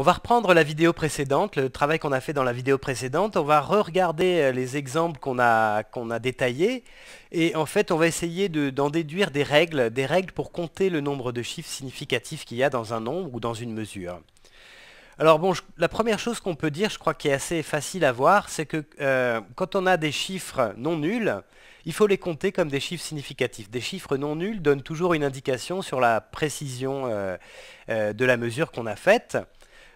On va reprendre la vidéo précédente, le travail qu'on a fait dans la vidéo précédente. On va re-regarder euh, les exemples qu'on a, détaillés. Et en fait, on va essayer d'en déduire des règles, des règles pour compter le nombre de chiffres significatifs qu'il y a dans un nombre ou dans une mesure. Alors bon, la première chose qu'on peut dire, je crois qu'il est assez facile à voir, c'est que euh, quand on a des chiffres non nuls, il faut les compter comme des chiffres significatifs. Des chiffres non nuls donnent toujours une indication sur la précision euh, de la mesure qu'on a faite.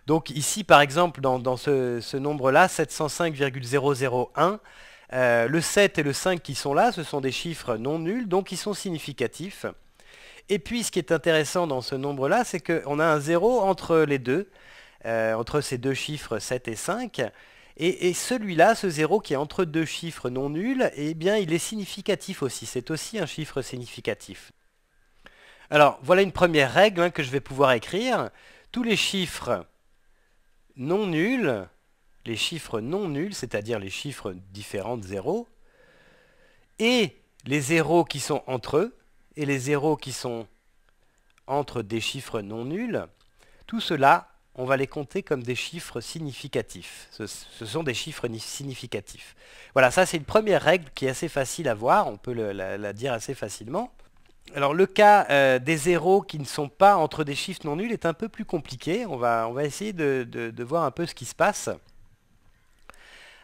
Donc ici, par exemple, dans, ce, nombre-là, 705,001, euh, le 7 et le 5 qui sont là, ce sont des chiffres non nuls, donc ils sont significatifs. Et puis, ce qui est intéressant dans ce nombre-là, c'est qu'on a un 0 entre les deux, euh, entre ces deux chiffres 7 et 5. Et, celui-là, ce 0 qui est entre deux chiffres non nuls, eh bien, il est significatif aussi. C'est aussi un chiffre significatif. Alors, voilà une première règle hein, que je vais pouvoir écrire. Tous les chiffres non nuls, les chiffres non nuls, c'est-à-dire les chiffres différents de zéro, et les zéros qui sont entre eux, et les zéros qui sont entre des chiffres non nuls, tout cela, on va les compter comme des chiffres significatifs. Ce, sont des chiffres significatifs. Voilà, ça c'est une première règle qui est assez facile à voir, on peut la dire assez facilement. Alors le cas euh, des zéros qui ne sont pas entre des chiffres non nuls est un peu plus compliqué. On va, on va essayer de, voir un peu ce qui se passe.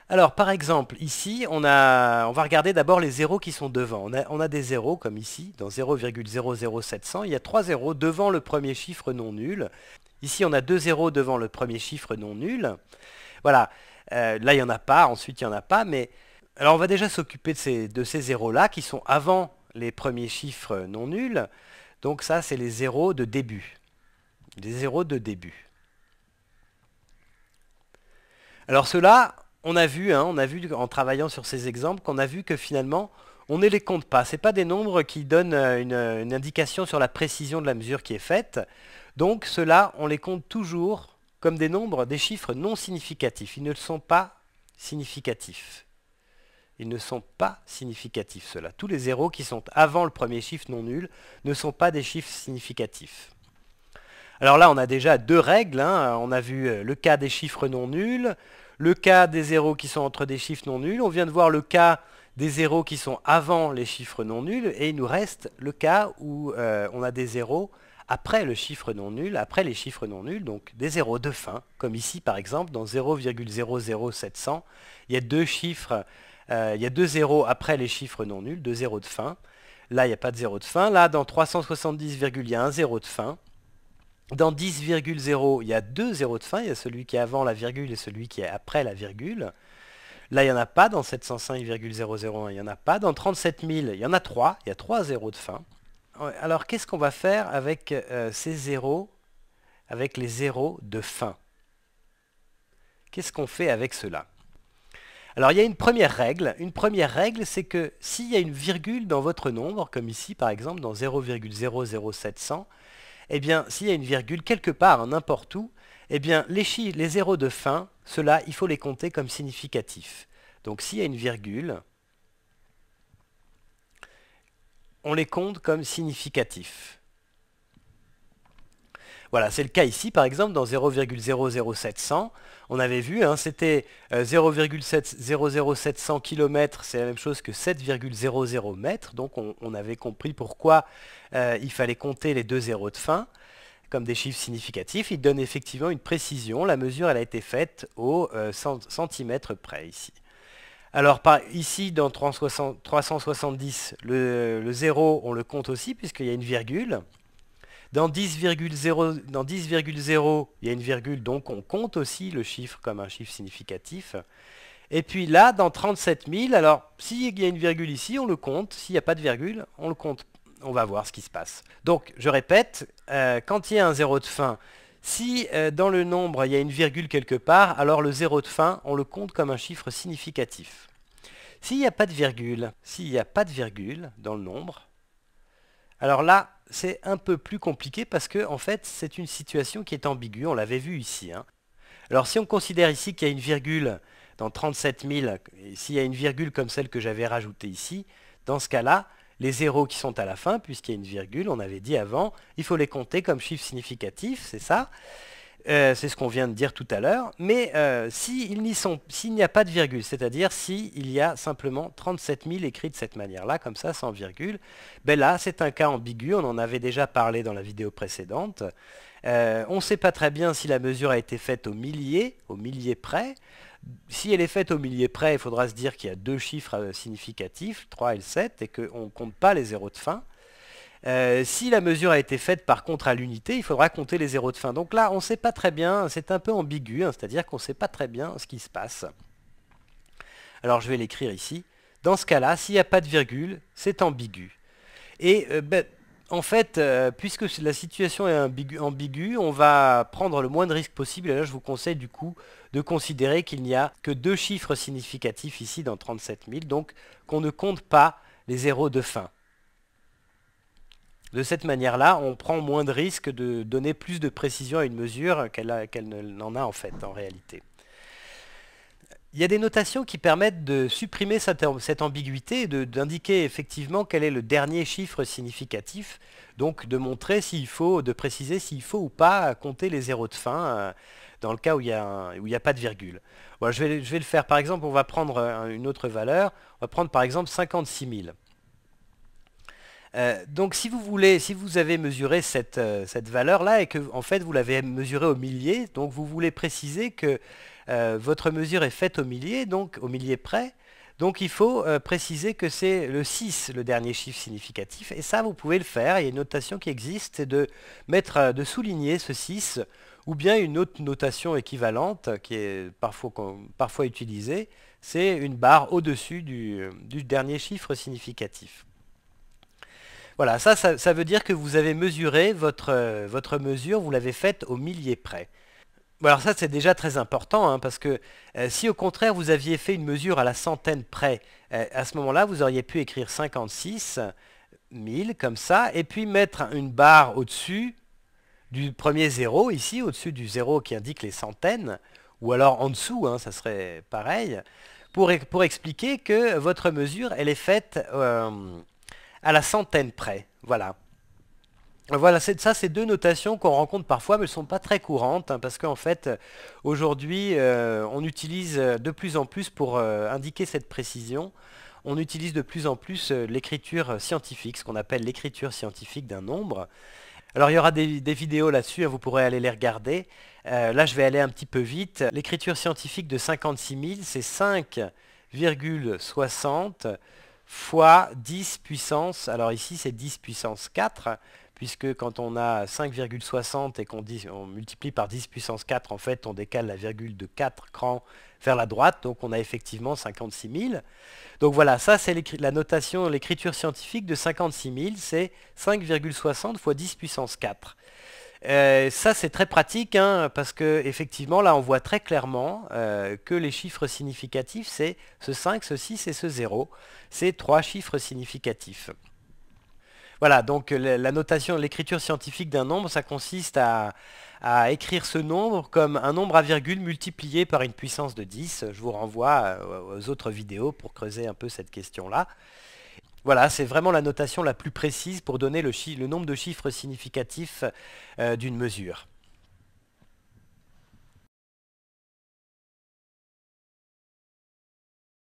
Alors par exemple ici, on, on va regarder d'abord les zéros qui sont devant. On a, des zéros comme ici, dans 0,00700, il y a trois zéros devant le premier chiffre non nul. Ici on a deux zéros devant le premier chiffre non nul. Voilà, euh, là il n'y en a pas, ensuite il n'y en a pas, mais... Alors on va déjà s'occuper de ces, de ces zéros-là qui sont avant les premiers chiffres non nuls. Donc ça, c'est les zéros de début. Les zéros de début. Alors cela, on a vu, hein, on a vu en travaillant sur ces exemples, qu'on a vu que finalement, on ne les compte pas. Ce pas des nombres qui donnent euh, une, indication sur la précision de la mesure qui est faite. Donc ceux-là, on les compte toujours comme des nombres, des chiffres non significatifs. Ils ne sont pas significatifs ils ne sont pas significatifs, ceux-là. Tous les zéros qui sont avant le premier chiffre non nul ne sont pas des chiffres significatifs. Alors là, on a déjà deux règles. Hein. On a vu euh, le cas des chiffres non nuls, le cas des zéros qui sont entre des chiffres non nuls. On vient de voir le cas des zéros qui sont avant les chiffres non nuls. Et il nous reste le cas où euh, on a des zéros après le chiffre non nul, après les chiffres non nuls, donc des zéros de fin, comme ici par exemple dans 0,00700, il y a deux chiffres euh, il y a deux zéros après les chiffres non nuls, deux zéros de fin. Là, il n'y a pas de zéro de fin. Là, dans 370, il y a un zéro de fin. Dans 10,0, il y a deux zéros de fin. Il y a celui qui est avant la virgule et celui qui est après la virgule. Là, il n'y en a pas dans 705,001. Il n'y en a pas dans 37000, Il y en a trois. Il y a trois zéros de fin. Alors, qu'est-ce qu'on va faire avec euh, ces zéros, avec les zéros de fin Qu'est-ce qu'on fait avec cela alors il y a une première règle. Une première règle, c'est que s'il y a une virgule dans votre nombre, comme ici par exemple dans 0,00700, eh bien s'il y a une virgule quelque part, hein, n'importe où, eh bien les, les zéros de fin, cela il faut les compter comme significatifs. Donc s'il y a une virgule, on les compte comme significatifs. Voilà, c'est le cas ici, par exemple, dans 0,00700, on avait vu, hein, c'était 0,00700 euh, km, c'est la même chose que 7,00 mètres, donc on, avait compris pourquoi euh, il fallait compter les deux zéros de fin comme des chiffres significatifs. Il donne effectivement une précision, la mesure elle a été faite au euh, centimètre près ici. Alors ici, dans 370, le, zéro, on le compte aussi puisqu'il y a une virgule. Dans 10,0, dans 10,0, il y a une virgule, donc on compte aussi le chiffre comme un chiffre significatif. Et puis là, dans 37 000, alors s'il y a une virgule ici, on le compte. S'il n'y a pas de virgule, on le compte. On va voir ce qui se passe. Donc, je répète, euh, quand il y a un zéro de fin, si euh, dans le nombre il y a une virgule quelque part, alors le zéro de fin, on le compte comme un chiffre significatif. S'il n'y a pas de virgule, s'il n'y a pas de virgule dans le nombre, alors là, c'est un peu plus compliqué parce que en fait c'est une situation qui est ambiguë, on l'avait vu ici. Hein. Alors si on considère ici qu'il y a une virgule dans 37 000, s'il y a une virgule comme celle que j'avais rajoutée ici, dans ce cas-là, les zéros qui sont à la fin, puisqu'il y a une virgule, on avait dit avant, il faut les compter comme chiffres significatifs, c'est ça euh, c'est ce qu'on vient de dire tout à l'heure. Mais euh, s'il n'y a pas de virgule, c'est-à-dire s'il y a simplement 37 000 écrits de cette manière-là, comme ça, sans virgule, ben là, c'est un cas ambigu. On en avait déjà parlé dans la vidéo précédente. Euh, on ne sait pas très bien si la mesure a été faite au millier, au millier près. Si elle est faite au millier près, il faudra se dire qu'il y a deux chiffres significatifs, 3 et 7, et qu'on ne compte pas les zéros de fin. Euh, si la mesure a été faite par contre à l'unité, il faudra compter les zéros de fin. Donc là, on ne sait pas très bien, c'est un peu ambigu, hein, c'est-à-dire qu'on ne sait pas très bien ce qui se passe. Alors je vais l'écrire ici. Dans ce cas-là, s'il n'y a pas de virgule, c'est ambigu. Et euh, ben, en fait, euh, puisque la situation est ambiguë, ambigu, on va prendre le moins de risques possible. Et là, je vous conseille du coup de considérer qu'il n'y a que deux chiffres significatifs ici dans 37 000, donc qu'on ne compte pas les zéros de fin. De cette manière-là, on prend moins de risques de donner plus de précision à une mesure qu'elle n'en a en fait, en réalité. Il y a des notations qui permettent de supprimer cette, ambiguïté d'indiquer effectivement quel est le dernier chiffre significatif, donc de montrer s'il faut, de préciser s'il faut ou pas compter les zéros de fin euh, dans le cas où il n'y a, pas de virgule. je, je vais le faire par exemple, on va prendre euh, une autre valeur, on va prendre par exemple 56 000. Euh, donc si vous avez mesuré cette, euh, valeur-là et que fait vous l'avez mesurée au millier, donc vous voulez préciser que euh, votre mesure est faite au millier, donc au millier près, donc il faut préciser que c'est le 6, le dernier chiffre significatif, et ça vous pouvez le faire, il y a une notation qui existe, c'est de, de souligner ce 6, ou bien une autre notation équivalente qui est parfois, parfois utilisée, c'est une barre au-dessus du dernier chiffre significatif. Voilà, ça, ça, veut dire que vous avez mesuré votre, euh, votre mesure, vous l'avez faite au millier près. alors ça, c'est déjà très important, hein, parce que euh, si au contraire vous aviez fait une mesure à la centaine près, euh, à ce moment-là, vous auriez pu écrire 56 000 comme ça, et puis mettre une barre au-dessus du premier zéro, ici, au-dessus du zéro qui indique les centaines, ou alors en dessous, hein, ça serait pareil, pour, pour, expliquer que votre mesure, elle est faite à la centaine près. Voilà. Voilà, ça c'est deux notations qu'on rencontre parfois, mais elles ne sont pas très courantes, hein, parce qu'en fait, aujourd'hui, euh, on utilise euh, de plus en plus, pour euh, indiquer cette précision, on utilise de plus en plus l'écriture scientifique, ce qu'on appelle l'écriture scientifique d'un nombre. Alors il y aura des, vidéos là-dessus, hein, vous pourrez aller les regarder. là, je vais aller un petit peu vite. L'écriture scientifique de 56 000, c'est 5,60 fois 10 puissance, alors ici c'est 10 puissance 4, puisque quand on a 5,60 et qu'on on multiplie par 10 puissance 4, en fait on décale la virgule de 4 crans vers la droite, donc on a effectivement 56 000. Donc voilà, ça c'est la notation, l'écriture scientifique de 56 000, c'est 5,60 fois 10 puissance 4. Euh, ça c'est très pratique hein, parce que effectivement là on voit très clairement euh, que les chiffres significatifs c'est ce 5, ce 6 et ce 0. C'est trois chiffres significatifs. Voilà, donc euh, la notation, l'écriture scientifique d'un nombre, ça consiste à, à, écrire ce nombre comme un nombre à virgule multiplié par une puissance de 10. Je vous renvoie aux autres vidéos pour creuser un peu cette question-là. Voilà, c'est vraiment la notation la plus précise pour donner le, nombre de chiffres significatifs euh, d'une mesure.